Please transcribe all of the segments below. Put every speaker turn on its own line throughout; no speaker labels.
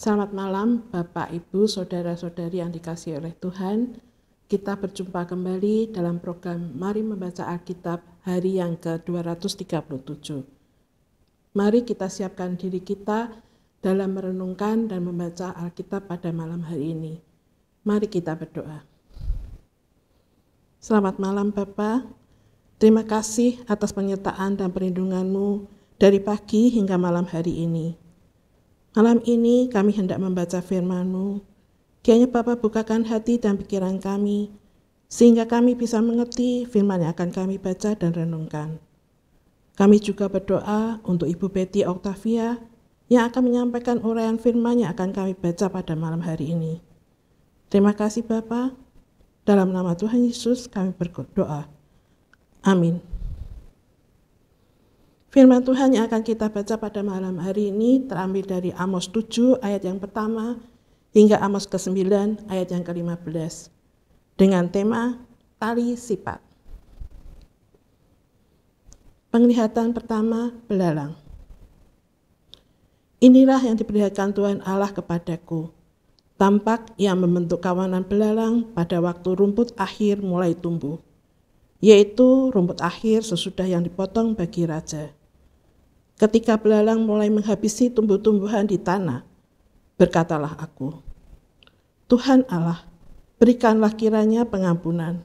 Selamat malam Bapak, Ibu, Saudara-saudari yang dikasih oleh Tuhan. Kita berjumpa kembali dalam program Mari Membaca Alkitab hari yang ke-237. Mari kita siapkan diri kita dalam merenungkan dan membaca Alkitab pada malam hari ini. Mari kita berdoa. Selamat malam Bapak, terima kasih atas penyertaan dan perlindunganmu dari pagi hingga malam hari ini. Malam ini kami hendak membaca firman-Mu. Kiranya Bapa bukakan hati dan pikiran kami, sehingga kami bisa mengerti firman yang akan kami baca dan renungkan. Kami juga berdoa untuk Ibu Betty Octavia yang akan menyampaikan uraian firman yang akan kami baca pada malam hari ini. Terima kasih Bapak. Dalam nama Tuhan Yesus kami berdoa. Amin. Firman Tuhan yang akan kita baca pada malam hari ini terambil dari Amos 7 ayat yang pertama hingga Amos ke-9 ayat yang ke-15 dengan tema tali sifat. Penglihatan pertama belalang. Inilah yang diperlihatkan Tuhan Allah kepadaku. Tampak yang membentuk kawanan belalang pada waktu rumput akhir mulai tumbuh, yaitu rumput akhir sesudah yang dipotong bagi raja Ketika belalang mulai menghabisi tumbuh-tumbuhan di tanah, berkatalah aku, Tuhan Allah, berikanlah kiranya pengampunan.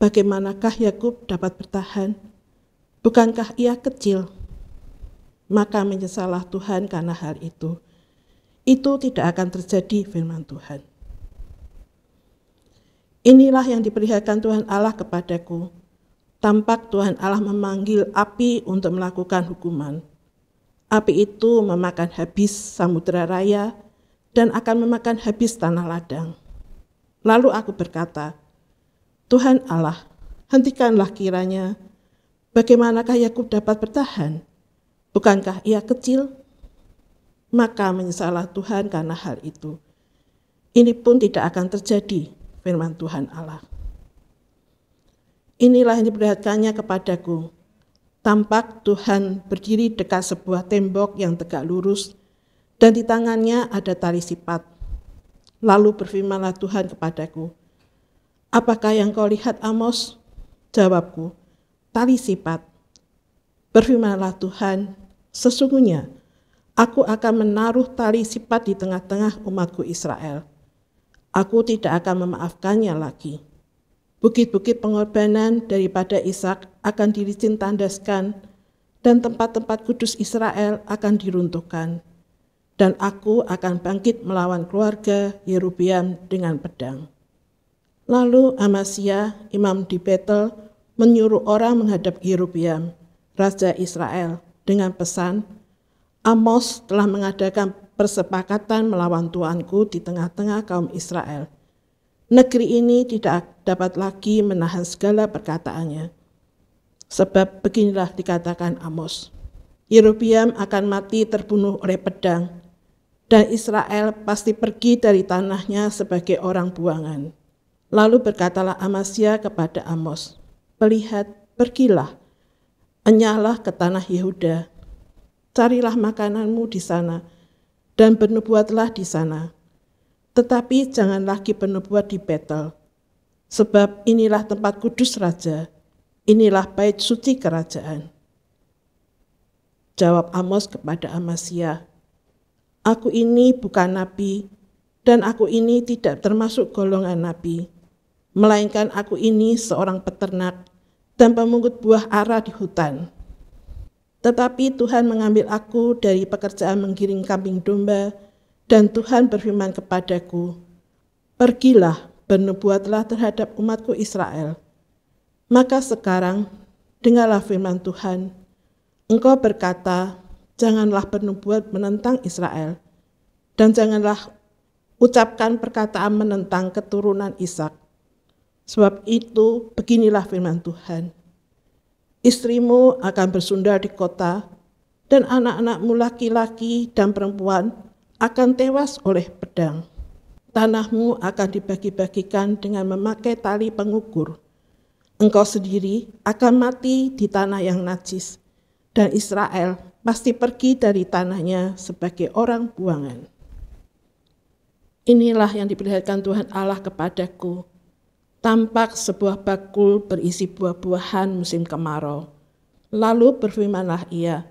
Bagaimanakah Yakub dapat bertahan? Bukankah ia kecil? Maka menyesalah Tuhan karena hal itu. Itu tidak akan terjadi firman Tuhan. Inilah yang diperlihatkan Tuhan Allah kepadaku, tampak Tuhan Allah memanggil api untuk melakukan hukuman. Api itu memakan habis samudera raya dan akan memakan habis tanah ladang. Lalu aku berkata, Tuhan Allah, hentikanlah kiranya, bagaimanakah Yakub dapat bertahan? Bukankah ia kecil? Maka menyesalah Tuhan karena hal itu. Ini pun tidak akan terjadi, firman Tuhan Allah. Inilah yang diperlihatkannya kepadaku. Tampak Tuhan berdiri dekat sebuah tembok yang tegak lurus, dan di tangannya ada tali sipat. Lalu berfirmanlah Tuhan kepadaku, Apakah yang kau lihat Amos? Jawabku, tali sipat. Berfirmanlah Tuhan, sesungguhnya aku akan menaruh tali sipat di tengah-tengah umatku Israel. Aku tidak akan memaafkannya lagi.' Bukit-bukit pengorbanan daripada Ishak akan dilicin tandaskan, dan tempat-tempat kudus Israel akan diruntuhkan. Dan aku akan bangkit melawan keluarga Yerubiam dengan pedang. Lalu Amasya, imam di Betel, menyuruh orang menghadap Yerubiam, Raja Israel, dengan pesan, Amos telah mengadakan persepakatan melawan Tuanku di tengah-tengah kaum Israel – negeri ini tidak dapat lagi menahan segala perkataannya. Sebab beginilah dikatakan Amos. Yerobiam akan mati terbunuh oleh pedang, dan Israel pasti pergi dari tanahnya sebagai orang buangan. Lalu berkatalah Amasya kepada Amos, "Pelihat, pergilah, enyahlah ke tanah Yehuda, carilah makananmu di sana, dan bernubuatlah di sana.' Tetapi jangan lagi penubuat di Betel, sebab inilah tempat kudus raja, inilah bait suci kerajaan. Jawab Amos kepada Amasya, Aku ini bukan nabi, dan aku ini tidak termasuk golongan nabi, melainkan aku ini seorang peternak dan pemungut buah ara di hutan. Tetapi Tuhan mengambil aku dari pekerjaan menggiring kambing domba dan Tuhan berfirman kepadaku, Pergilah, bernubuatlah terhadap umatku Israel. Maka sekarang, dengarlah firman Tuhan. Engkau berkata, janganlah bernubuat menentang Israel, dan janganlah ucapkan perkataan menentang keturunan Ishak. Sebab itu, beginilah firman Tuhan. Istrimu akan bersundar di kota, dan anak-anakmu laki-laki dan perempuan akan tewas oleh pedang. Tanahmu akan dibagi-bagikan dengan memakai tali pengukur. Engkau sendiri akan mati di tanah yang najis, dan Israel pasti pergi dari tanahnya sebagai orang buangan. Inilah yang diperlihatkan Tuhan Allah kepadaku. Tampak sebuah bakul berisi buah-buahan musim kemarau. Lalu berfirmanlah ia,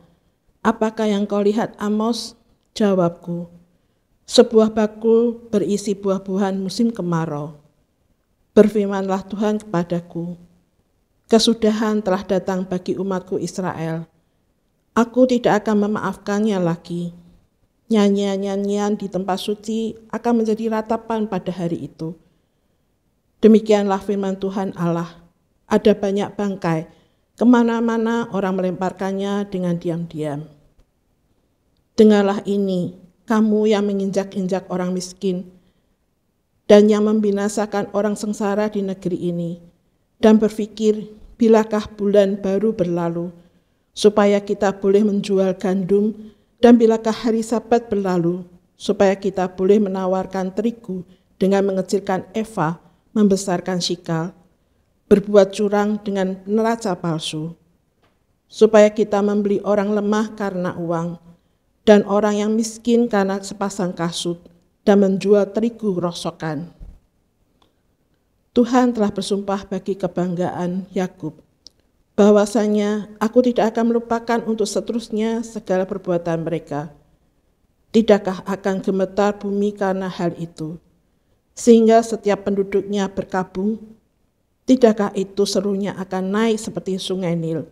Apakah yang kau lihat Amos? Jawabku, sebuah bakul berisi buah-buahan musim kemarau. Berfirmanlah Tuhan kepadaku, kesudahan telah datang bagi umatku Israel. Aku tidak akan memaafkannya lagi. Nyanyian-nyanyian di tempat suci akan menjadi ratapan pada hari itu. Demikianlah firman Tuhan Allah. Ada banyak bangkai, kemana-mana orang melemparkannya dengan diam-diam. Dengarlah ini, kamu yang menginjak-injak orang miskin, dan yang membinasakan orang sengsara di negeri ini, dan berpikir, bilakah bulan baru berlalu, supaya kita boleh menjual gandum, dan bilakah hari sabat berlalu, supaya kita boleh menawarkan terigu dengan mengecilkan Eva, membesarkan Sikal, berbuat curang dengan neraca palsu, supaya kita membeli orang lemah karena uang, dan orang yang miskin karena sepasang kasut dan menjual terigu rosokan. Tuhan telah bersumpah bagi kebanggaan Yakub bahwasanya aku tidak akan melupakan untuk seterusnya segala perbuatan mereka. Tidakkah akan gemetar bumi karena hal itu? Sehingga setiap penduduknya berkabung, tidakkah itu serunya akan naik seperti sungai Nil?'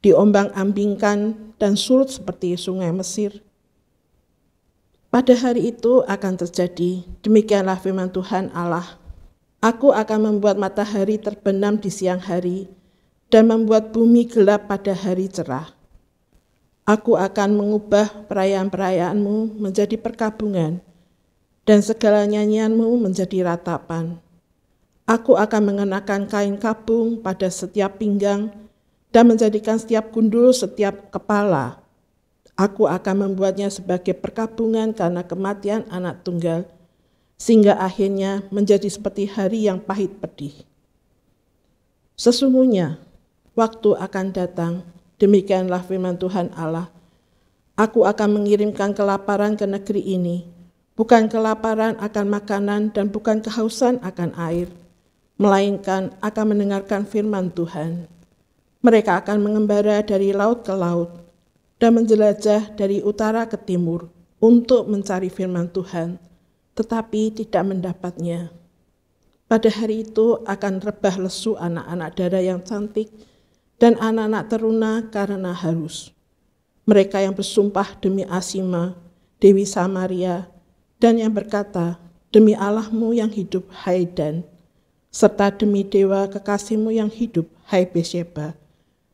diombang-ambingkan dan surut seperti sungai Mesir. Pada hari itu akan terjadi, demikianlah firman Tuhan Allah. Aku akan membuat matahari terbenam di siang hari dan membuat bumi gelap pada hari cerah. Aku akan mengubah perayaan-perayaanmu menjadi perkabungan dan segala nyanyianmu menjadi ratapan. Aku akan mengenakan kain kabung pada setiap pinggang dan menjadikan setiap gundul, setiap kepala. Aku akan membuatnya sebagai perkabungan karena kematian anak tunggal, sehingga akhirnya menjadi seperti hari yang pahit pedih. Sesungguhnya, waktu akan datang, demikianlah firman Tuhan Allah. Aku akan mengirimkan kelaparan ke negeri ini, bukan kelaparan akan makanan dan bukan kehausan akan air, melainkan akan mendengarkan firman Tuhan. Mereka akan mengembara dari laut ke laut dan menjelajah dari utara ke timur untuk mencari firman Tuhan, tetapi tidak mendapatnya. Pada hari itu akan rebah lesu anak-anak dara yang cantik dan anak-anak teruna karena harus. Mereka yang bersumpah demi Asima, Dewi Samaria, dan yang berkata, demi Allahmu yang hidup, hai Dan, serta demi Dewa kekasihmu yang hidup, hai Besheba,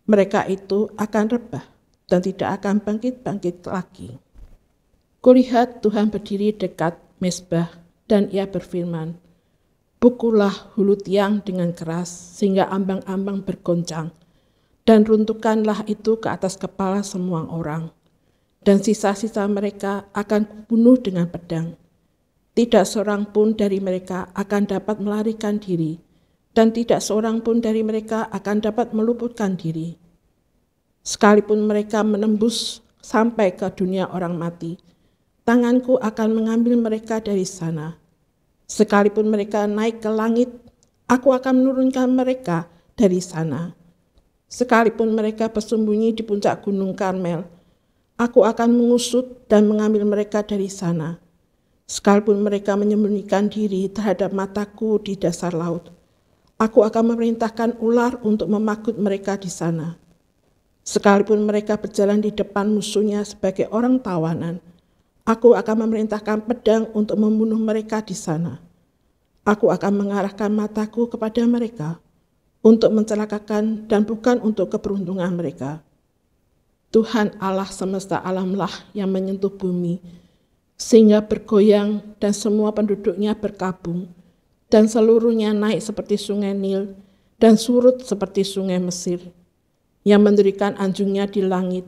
mereka itu akan rebah dan tidak akan bangkit-bangkit lagi. Kulihat Tuhan berdiri dekat mesbah dan ia berfirman, Bukulah hulu tiang dengan keras sehingga ambang-ambang bergoncang, dan runtuhkanlah itu ke atas kepala semua orang. Dan sisa-sisa mereka akan kubunuh dengan pedang. Tidak seorang pun dari mereka akan dapat melarikan diri, dan tidak seorang pun dari mereka akan dapat meluputkan diri. Sekalipun mereka menembus sampai ke dunia orang mati, tanganku akan mengambil mereka dari sana. Sekalipun mereka naik ke langit, aku akan menurunkan mereka dari sana. Sekalipun mereka bersembunyi di puncak gunung Karmel, aku akan mengusut dan mengambil mereka dari sana. Sekalipun mereka menyembunyikan diri terhadap mataku di dasar laut, Aku akan memerintahkan ular untuk memakut mereka di sana. Sekalipun mereka berjalan di depan musuhnya sebagai orang tawanan, aku akan memerintahkan pedang untuk membunuh mereka di sana. Aku akan mengarahkan mataku kepada mereka untuk mencelakakan dan bukan untuk keberuntungan mereka. Tuhan Allah semesta alamlah yang menyentuh bumi, sehingga bergoyang dan semua penduduknya berkabung dan seluruhnya naik seperti sungai Nil dan surut seperti sungai Mesir, yang mendirikan anjungnya di langit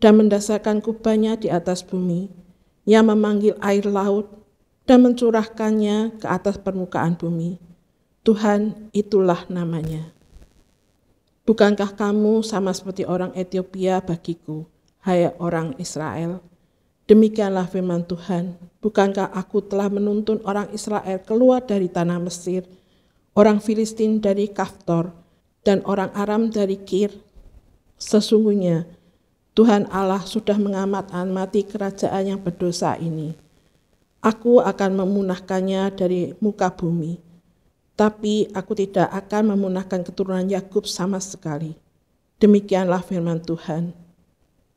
dan mendasarkan kubahnya di atas bumi, yang memanggil air laut dan mencurahkannya ke atas permukaan bumi. Tuhan itulah namanya. Bukankah kamu sama seperti orang Ethiopia bagiku, hai orang Israel?' Demikianlah firman Tuhan, bukankah aku telah menuntun orang Israel keluar dari tanah Mesir, orang Filistin dari Kaftor, dan orang Aram dari Kir? Sesungguhnya, Tuhan Allah sudah mengamatkan mati kerajaan yang berdosa ini. Aku akan memunahkannya dari muka bumi, tapi aku tidak akan memunahkan keturunan Yakub sama sekali. Demikianlah firman Tuhan.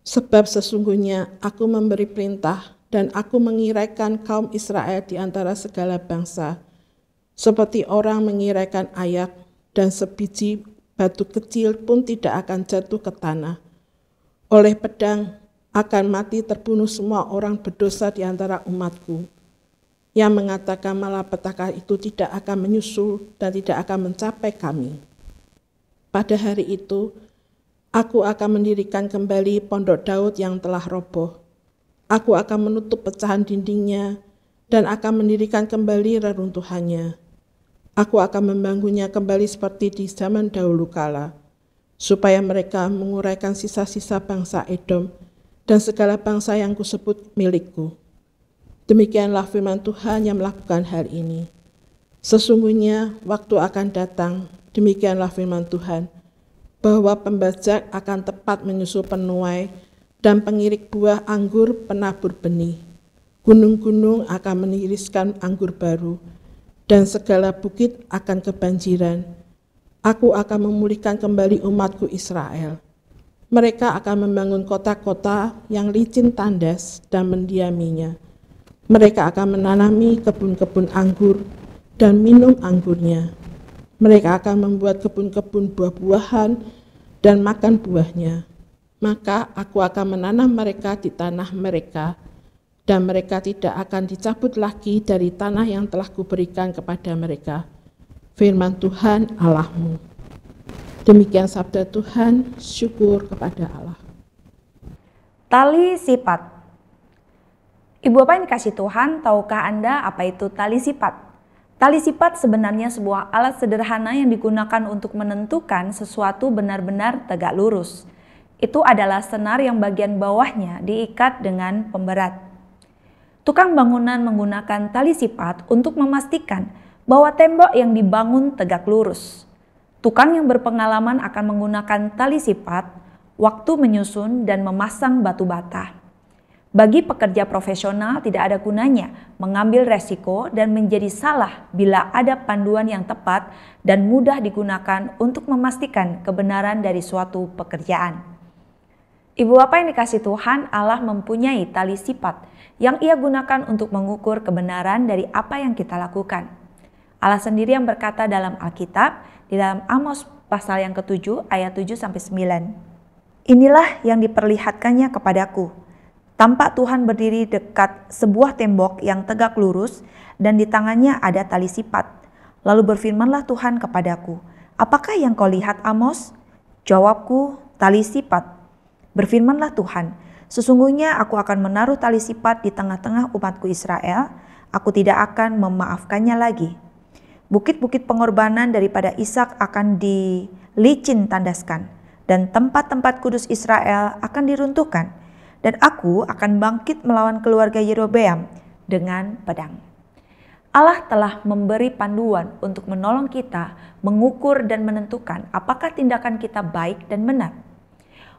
Sebab sesungguhnya aku memberi perintah dan aku mengiraikan kaum Israel di antara segala bangsa, seperti orang mengiraikan ayak dan sebiji batu kecil pun tidak akan jatuh ke tanah. Oleh pedang akan mati terbunuh semua orang berdosa di antara umatku yang mengatakan malapetaka itu tidak akan menyusul dan tidak akan mencapai kami. Pada hari itu, Aku akan mendirikan kembali pondok Daud yang telah roboh. Aku akan menutup pecahan dindingnya dan akan mendirikan kembali reruntuhannya. Aku akan membangunnya kembali seperti di zaman dahulu kala, supaya mereka menguraikan sisa-sisa bangsa Edom dan segala bangsa yang kusebut milikku. Demikianlah firman Tuhan yang melakukan hal ini. Sesungguhnya waktu akan datang, demikianlah firman Tuhan, bahwa pembajak akan tepat menyusul penuai dan pengirik buah anggur penabur benih. Gunung-gunung akan meniriskan anggur baru dan segala bukit akan kebanjiran. Aku akan memulihkan kembali umatku Israel. Mereka akan membangun kota-kota yang licin tandas dan mendiaminya. Mereka akan menanami kebun-kebun anggur dan minum anggurnya. Mereka akan membuat kebun-kebun buah-buahan dan makan buahnya. Maka aku akan menanam mereka di tanah mereka, dan mereka tidak akan dicabut lagi dari tanah yang telah kuberikan kepada mereka. Firman Tuhan Allahmu. Demikian sabda Tuhan, syukur kepada Allah. Tali sifat
Ibu apa yang dikasih Tuhan, tahukah Anda apa itu tali sifat? Tali sifat sebenarnya sebuah alat sederhana yang digunakan untuk menentukan sesuatu benar-benar tegak lurus. Itu adalah senar yang bagian bawahnya diikat dengan pemberat. Tukang bangunan menggunakan tali sifat untuk memastikan bahwa tembok yang dibangun tegak lurus. Tukang yang berpengalaman akan menggunakan tali sifat waktu menyusun dan memasang batu bata. Bagi pekerja profesional tidak ada gunanya mengambil resiko dan menjadi salah bila ada panduan yang tepat dan mudah digunakan untuk memastikan kebenaran dari suatu pekerjaan. Ibu apa yang dikasih Tuhan, Allah mempunyai tali sifat yang ia gunakan untuk mengukur kebenaran dari apa yang kita lakukan. Allah sendiri yang berkata dalam Alkitab, di dalam Amos pasal yang ke-7 ayat 7 sampai 9. Inilah yang diperlihatkannya kepadaku, Tampak Tuhan berdiri dekat sebuah tembok yang tegak lurus dan di tangannya ada tali sipat. Lalu berfirmanlah Tuhan kepadaku, Apakah yang kau lihat Amos? Jawabku, tali sipat. Berfirmanlah Tuhan, Sesungguhnya aku akan menaruh tali sipat di tengah-tengah umatku Israel, aku tidak akan memaafkannya lagi. Bukit-bukit pengorbanan daripada Ishak akan dilicin tandaskan, dan tempat-tempat kudus Israel akan diruntuhkan.' dan aku akan bangkit melawan keluarga Yerobeam dengan pedang. Allah telah memberi panduan untuk menolong kita mengukur dan menentukan apakah tindakan kita baik dan benar.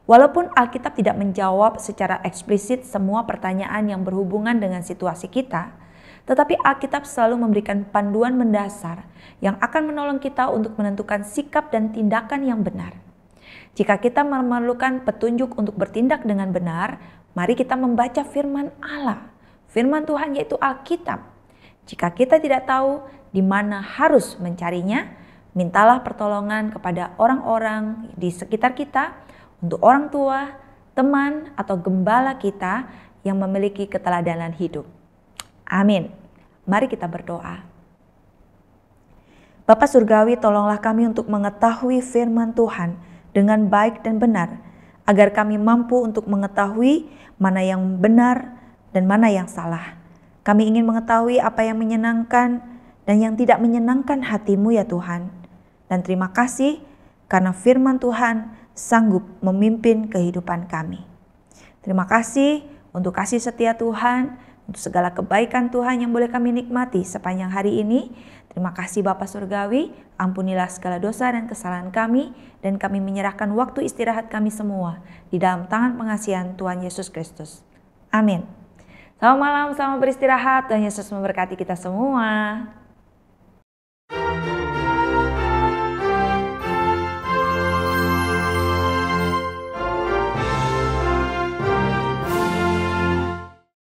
Walaupun Alkitab tidak menjawab secara eksplisit semua pertanyaan yang berhubungan dengan situasi kita, tetapi Alkitab selalu memberikan panduan mendasar yang akan menolong kita untuk menentukan sikap dan tindakan yang benar. Jika kita memerlukan petunjuk untuk bertindak dengan benar, Mari kita membaca firman Allah, firman Tuhan yaitu Alkitab. Jika kita tidak tahu di mana harus mencarinya, mintalah pertolongan kepada orang-orang di sekitar kita, untuk orang tua, teman, atau gembala kita yang memiliki keteladanan hidup. Amin. Mari kita berdoa. Bapa Surgawi, tolonglah kami untuk mengetahui firman Tuhan dengan baik dan benar, agar kami mampu untuk mengetahui mana yang benar dan mana yang salah. Kami ingin mengetahui apa yang menyenangkan dan yang tidak menyenangkan hatimu ya Tuhan. Dan terima kasih karena firman Tuhan sanggup memimpin kehidupan kami. Terima kasih untuk kasih setia Tuhan untuk segala kebaikan Tuhan yang boleh kami nikmati sepanjang hari ini. Terima kasih Bapa Surgawi, ampunilah segala dosa dan kesalahan kami, dan kami menyerahkan waktu istirahat kami semua di dalam tangan pengasihan Tuhan Yesus Kristus. Amin. Selamat malam, selamat beristirahat, Tuhan Yesus memberkati kita semua.